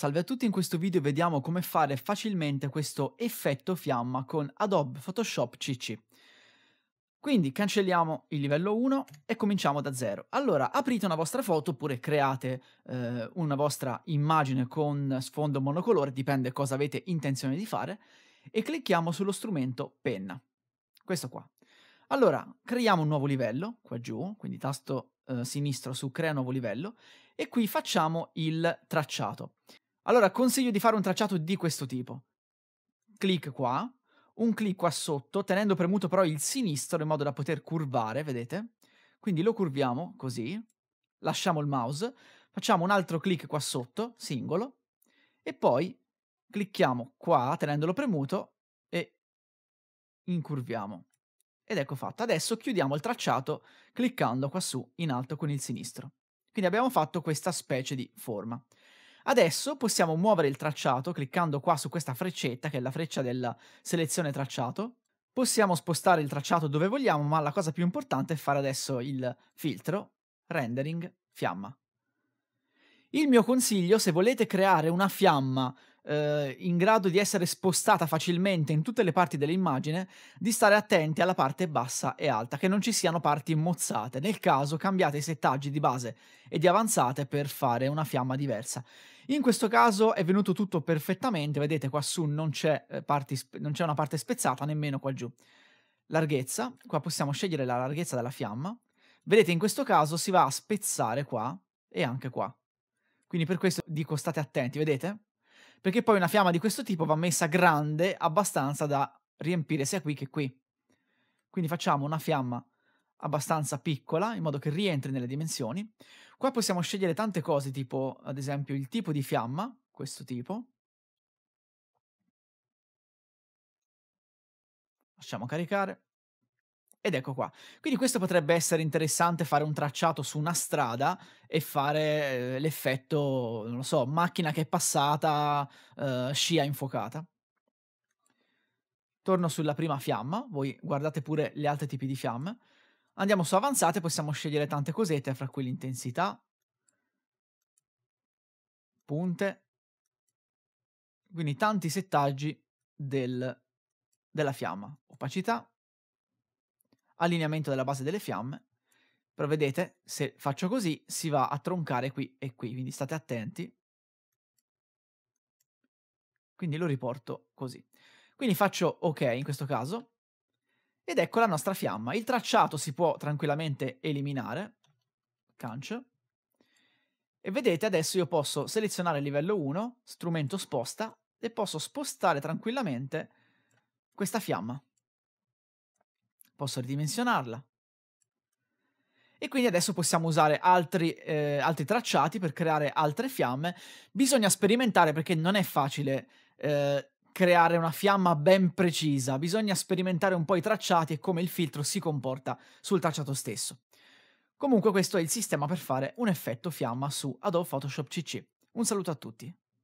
Salve a tutti, in questo video vediamo come fare facilmente questo effetto fiamma con Adobe Photoshop CC. Quindi cancelliamo il livello 1 e cominciamo da zero. Allora, aprite una vostra foto oppure create eh, una vostra immagine con sfondo monocolore, dipende cosa avete intenzione di fare, e clicchiamo sullo strumento penna. Questo qua. Allora, creiamo un nuovo livello, qua giù, quindi tasto eh, sinistro su crea nuovo livello, e qui facciamo il tracciato. Allora consiglio di fare un tracciato di questo tipo. Clic qua, un clic qua sotto, tenendo premuto però il sinistro in modo da poter curvare, vedete? Quindi lo curviamo così, lasciamo il mouse, facciamo un altro clic qua sotto, singolo, e poi clicchiamo qua tenendolo premuto e incurviamo. Ed ecco fatto. Adesso chiudiamo il tracciato cliccando qua su in alto con il sinistro. Quindi abbiamo fatto questa specie di forma. Adesso possiamo muovere il tracciato cliccando qua su questa freccetta, che è la freccia della selezione tracciato. Possiamo spostare il tracciato dove vogliamo, ma la cosa più importante è fare adesso il filtro, rendering, fiamma. Il mio consiglio, se volete creare una fiamma eh, in grado di essere spostata facilmente in tutte le parti dell'immagine, di stare attenti alla parte bassa e alta, che non ci siano parti mozzate. Nel caso cambiate i settaggi di base e di avanzate per fare una fiamma diversa. In questo caso è venuto tutto perfettamente, vedete quassù non c'è, eh, parti, non c'è una parte spezzata nemmeno qua giù. Larghezza, qua possiamo scegliere la larghezza della fiamma. Vedete in questo caso si va a spezzare qua e anche qua. Quindi per questo dico state attenti, vedete? perché poi una fiamma di questo tipo va messa grande abbastanza da riempire sia qui che qui. Quindi facciamo una fiamma abbastanza piccola in modo che rientri nelle dimensioni. Qua possiamo scegliere tante cose, tipo ad esempio il tipo di fiamma, questo tipo. Lasciamo caricare. Ed ecco qua. Quindi questo potrebbe essere interessante fare un tracciato su una strada e fare eh, l'effetto, non lo so, macchina che è passata, eh, scia infuocata. Torno sulla prima fiamma, voi guardate pure gli altri tipi di fiamme. Andiamo su avanzate, possiamo scegliere tante cosette, fra cui l'intensità, punte, quindi tanti settaggi del, della fiamma. Opacità, allineamento della base delle fiamme, però vedete, se faccio così, si va a troncare qui e qui, quindi state attenti. Quindi lo riporto così. Quindi faccio ok in questo caso, ed ecco la nostra fiamma. Il tracciato si può tranquillamente eliminare, cancio. e vedete adesso io posso selezionare livello 1, strumento sposta, e posso spostare tranquillamente questa fiamma posso ridimensionarla. E quindi adesso possiamo usare altri, eh, altri tracciati per creare altre fiamme. Bisogna sperimentare perché non è facile eh, creare una fiamma ben precisa, bisogna sperimentare un po' i tracciati e come il filtro si comporta sul tracciato stesso. Comunque questo è il sistema per fare un effetto fiamma su Adobe Photoshop CC. Un saluto a tutti.